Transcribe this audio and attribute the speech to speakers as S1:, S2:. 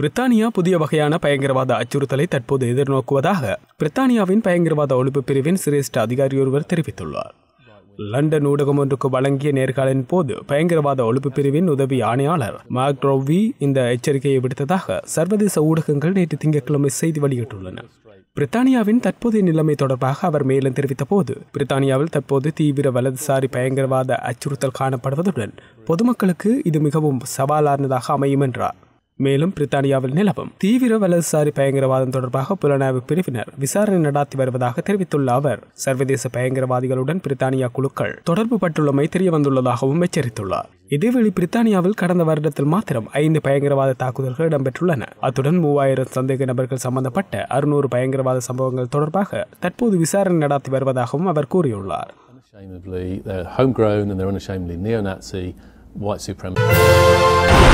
S1: பிரித்தானியா புதிய வகையான பயங்கரவாத அச்சுறுத்தலை தற்போது எதிர்நோக்குவதாக பிரித்தானியாவின் பயங்கரவாத ஒழிப்பு பிரிவின் சிரேஷ்ட அதிகாரி ஒருவர் தெரிவித்துள்ளார் லண்டன் ஊடகம் ஒன்றுக்கு வழங்கிய நேர்காலின் போது பயங்கரவாத ஒழிப்பு பிரிவின் உதவி ஆணையாளர் மார்க் ரோவி இந்த எச்சரிக்கையை விடுத்ததாக சர்வதேச ஊடகங்கள் நேற்று திங்கட்கிழமை செய்தி வெளியிட்டுள்ளன பிரித்தானியாவின் தற்போதைய நிலைமை தொடர்பாக அவர் மேலும் தெரிவித்த போது பிரித்தானியாவில் தற்போது தீவிர வலதுசாரி பயங்கரவாத அச்சுறுத்தல் காணப்படுவதுடன் பொதுமக்களுக்கு இது மிகவும் சவாலானதாக அமையும் என்றார் மேலும் பிரித்தானியாவில் நிலவும் தீவிர வலதுசாரி பயங்கரவாதம் தொடர்பாக புலனாய்வு பிரிவினர் விசாரணை நடாத்தி வருவதாக தெரிவித்துள்ள அவர் சர்வதேச பயங்கரவாதிகளுடன் பிரித்தானியா குழுக்கள் தொடர்பு பட்டுள்ளமை தெரியவந்துள்ளதாகவும் எச்சரித்துள்ளார் இதேவேளை பிரித்தானியாவில் கடந்த வருடத்தில் மாத்திரம் ஐந்து பயங்கரவாத தாக்குதல்கள் இடம்பெற்றுள்ளன அத்துடன் மூவாயிரம் சந்தேக நபர்கள் சம்பந்தப்பட்ட அறுநூறு பயங்கரவாத சம்பவங்கள் தொடர்பாக தற்போது விசாரணை நடாத்தி வருவதாகவும் அவர் கூறியுள்ளார்
S2: Homegrown and they're unashamedly neo Nazi white supremacists.